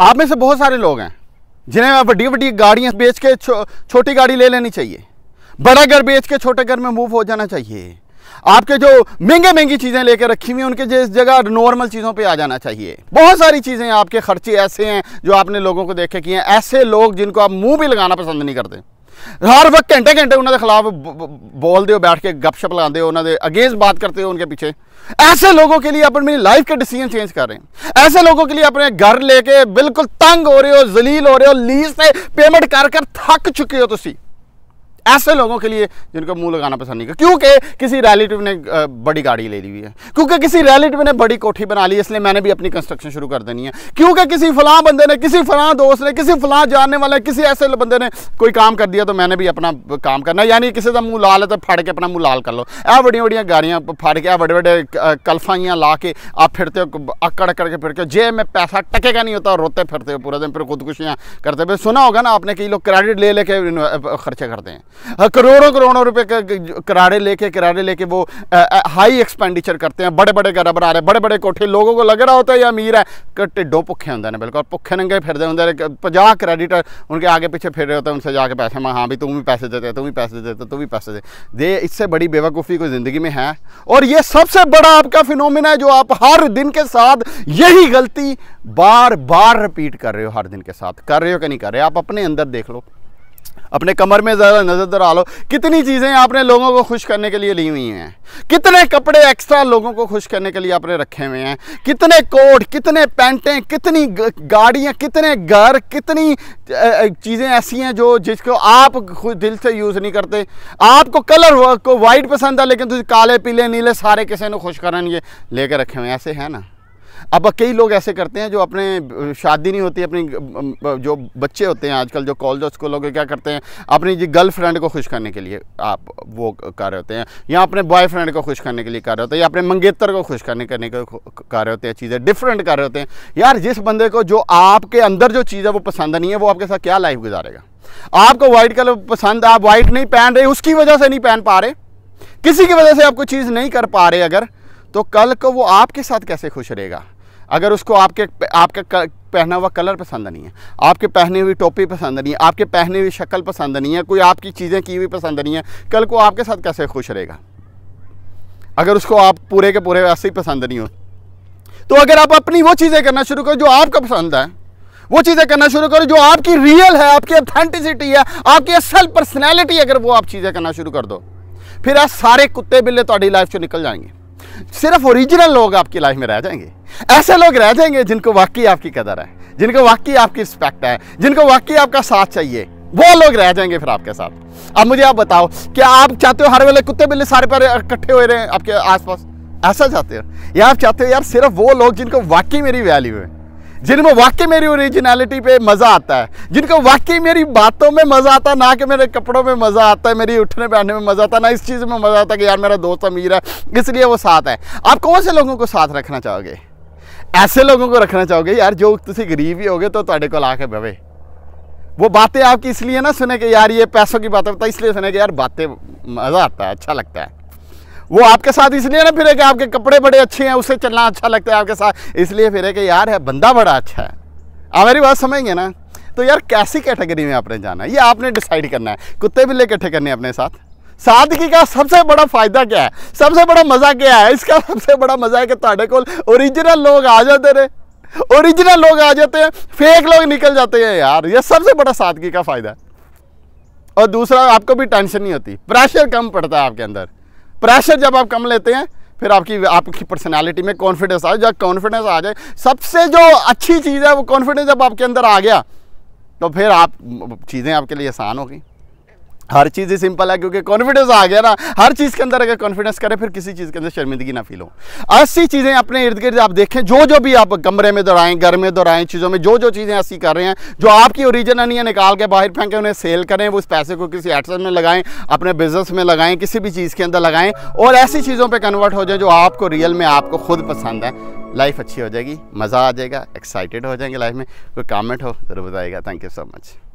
आप में से बहुत सारे लोग हैं जिन्हें बड़ी बड़ी गाड़ियाँ बेच के छो, छोटी गाड़ी ले लेनी चाहिए बड़ा घर बेच के छोटे घर में मूव हो जाना चाहिए आपके जो महंगे महंगी चीज़ें लेकर रखी हुई हैं उनके जिस जगह नॉर्मल चीज़ों पे आ जाना चाहिए बहुत सारी चीज़ें आपके खर्चे ऐसे हैं जो आपने लोगों को देखे किए हैं ऐसे लोग जिनको आप मुंह भी लगाना पसंद नहीं करते हर वक्त घंटे घंटे उन्होंने खिलाफ बोलते हो बैठ के गपशप लगाते हो उन्होंने अगेंस्ट बात करते हो उनके पीछे ऐसे लोगों के लिए अपन मेरी लाइफ के डिसीजन चेंज कर रहे हैं ऐसे लोगों के लिए अपने घर लेके बिल्कुल तंग हो रहे हो जलील हो रहे हो लीज से पेमेंट कर कर थक चुके हो तुम ऐसे लोगों के लिए जिनको मुंह लगाना पसंद नहीं क्योंकि किसी रिलेटिव ने बड़ी गाड़ी ले ली हुई है क्योंकि किसी रिलेटिव ने बड़ी कोठी बना ली इसलिए मैंने भी अपनी कंस्ट्रक्शन शुरू कर देनी है क्योंकि किसी फलां बंदे ने किसी फलां दोस्त ने किसी फलां जानने वाले किसी ऐसे बंदे ने कोई काम कर दिया तो मैंने भी अपना काम करना यानी किसी का मुँह लाल है तो फाड़ के अपना मुँह लाल कर लो ऐ बड़ी बड़िया गाड़ियाँ फाड़ के बड़े बड़े कल्फाइयाँ ला के आप फिरते हो अकड़ अकड़ के फिर के जे में पैसा टकेगा नहीं होता और रोते फिरते हो पूरे दिन फिर खुदकुशियाँ करते सुना होगा ना आपने कई लोग क्रेडिट ले लेके खर्चे करते हैं हाँ, करोड़ों करोड़ों रुपए के किराड़े लेके किराड़े लेके वो आ, आ, हाई एक्सपेंडिचर करते हैं बड़े बड़े घर बना रहे बड़े बड़े कोठे लोगों को लग रहा होता है ये अमीर है ढिडों भुखे होंगे ने बिल्कुल भुखे नंगे फिरते होंगे पाँह क्रेडिटर उनके आगे पीछे फिर रहे होते हैं उनसे जाके पैसे मैं हाँ भी तू भी पैसे देते तू भी पैसे देते तू भी पैसे दे दे इससे बड़ी बेवकूफ़ी कोई ज़िंदगी में है और ये सबसे बड़ा आपका फिनोमिना है जो आप हर दिन के साथ यही गलती बार बार रिपीट कर रहे हो हर दिन के साथ कर रहे हो कि नहीं कर रहे आप अपने अंदर देख लो अपने कमर में ज़रा नज़र दरा लो कितनी चीज़ें आपने लोगों को खुश करने के लिए ली हुई हैं कितने कपड़े एक्स्ट्रा लोगों को खुश करने के लिए आपने रखे हुए हैं कितने कोट कितने पैंटें कितनी गाड़ियाँ कितने घर कितनी चीज़ें ऐसी हैं जो जिसको आप खुद दिल से यूज़ नहीं करते आपको कलर को वाइट पसंद है लेकिन तुझे काले पीले नीले सारे किसी ने खुश करेंगे लेके रखे हुए ऐसे है ना अब कई लोग ऐसे करते हैं जो अपने शादी नहीं होती अपनी जो बच्चे होते हैं आजकल जो कॉलेज और स्कूलों के क्या करते हैं अपनी जी गर्लफ्रेंड को खुश करने के लिए आप वो कर रहे होते हैं या अपने बॉयफ्रेंड को खुश करने के लिए कर रहे होते हैं या अपने मंगेतर को खुश करने करने के कर रहे होते हैं चीज़ें डिफरेंट कर रहे होते हैं यार जिस बंदे को जो आपके अंदर जो चीज़ है वो पसंद नहीं है वो आपके साथ क्या लाइफ गुजारेगा आपको व्हाइट कलर पसंद आप व्हाइट नहीं पहन रहे उसकी वजह से नहीं पहन पा रहे किसी की वजह से आप कोई चीज़ नहीं कर पा रहे अगर तो कल को वो आपके साथ कैसे खुश रहेगा अगर उसको आपके आपका पहना हुआ कलर पसंद नहीं है आपके पहने हुई टोपी पसंद नहीं है आपके पहने हुई शक्ल पसंद नहीं है कोई आपकी चीज़ें की हुई पसंद नहीं है कल को आपके साथ कैसे खुश रहेगा अगर उसको आप पूरे के पूरे वैसे ही पसंद नहीं हो तो अगर आप अपनी वो चीज़ें करना शुरू करो जो आपका पसंद है वो चीज़ें करना शुरू करो जो आपकी रियल है आपकी अथेंटिसिटी है आपकी असल पर्सनैलिटी अगर वो आप चीज़ें करना शुरू कर दो फिर आज सारे कुत्ते बिल्ले थोड़ी तो लाइफ से निकल जाएंगे सिर्फ ओरिजिनल लोग आपकी लाइफ में रह जाएंगे ऐसे लोग रह जाएंगे जिनको वाकई आपकी कदर है जिनको वाकई आपकी रिस्पेक्ट है जिनको वाकई आपका साथ चाहिए वो लोग रह जाएंगे फिर आपके साथ अब मुझे आप बताओ कि आप चाहते हो हर वेले कुत्ते बिल्ली सारे पर इकट्ठे हो रहे हैं आपके आसपास ऐसा चाहते हो या आप चाहते हो यार सिर्फ वो लोग जिनको वाकई मेरी वैल्यू है जिनको वाकई मेरी ओरिजिनलिटी पे मज़ा आता है जिनको वाकई मेरी बातों में मज़ा आता है ना कि मेरे कपड़ों में मज़ा आता है मेरी उठने बैठने में मज़ा आता है ना इस चीज़ में मज़ा आता है कि यार मेरा दोस्त अमीर है इसलिए वो साथ है आप कौन से लोगों को साथ रखना चाहोगे ऐसे लोगों को रखना चाहोगे यार जो तुम गरीब ही हो गए तो थोड़े को ला के बवे वो बातें आपकी इसलिए ना सुने कि यार ये पैसों की बातें बता इसलिए सुने कि यार बातें मज़ा आता है अच्छा लगता है वो आपके साथ इसलिए ना फिरे कि आपके कपड़े बड़े अच्छे हैं उसे चलना अच्छा लगता है आपके साथ इसलिए फिरे कि यार है बंदा बड़ा अच्छा है आप मेरी बात समझेंगे ना तो यार कैसी कैटेगरी में आपने जाना है ये आपने डिसाइड करना है कुत्ते ले इकट्ठे करने अपने साथ सादगी का सबसे बड़ा फायदा क्या है सबसे बड़ा मजा क्या है इसका सबसे बड़ा मजा है कि थोड़े ਕੋਲ ओरिजिनल लोग आ जाते रहे ओरिजिनल लोग आ जाते हैं फेक लोग निकल जाते हैं यार ये सबसे बड़ा सादगी का फायदा है और दूसरा आपको भी टेंशन नहीं होती प्रेशर कम पड़ता है आपके अंदर प्रेशर जब आप कम लेते हैं फिर आपकी आपकी पर्सनैलिटी में कॉन्फिडेंस आ जाए कॉन्फिडेंस आ जाए सबसे जो अच्छी चीज़ है वो कॉन्फिडेंस जब आपके अंदर आ गया तो फिर आप चीज़ें आपके लिए आसान होगी हर चीज़ ही सिंपल है क्योंकि कॉन्फिडेंस आ गया ना हर चीज़ के अंदर अगर कॉन्फिडेंस करें फिर किसी चीज़ के अंदर शर्मिंदगी ना फील हो ऐसी चीज़ें अपने इर्द गिर्द आप देखें जो जो भी आप कमरे में दोहराएं घर में दोहराएं चीज़ों में जो जो चीज़ें ऐसी कर रहे हैं जो आपकी ओरिजिनल नहीं है निकाल के बाहर फेंकें उन्हें सेल करें उस पैसे को किसी एडसन में लगाएं अपने बिजनेस में लगाएं किसी भी चीज़ के अंदर लगाएं और ऐसी चीज़ों पर कन्वर्ट हो जाए जो आपको रियल में आपको खुद पसंद है लाइफ अच्छी हो जाएगी मज़ा आ जाएगा एक्साइटेड हो जाएंगे लाइफ में कोई कामेंट हो ज़रूर बताएगा थैंक यू सो मच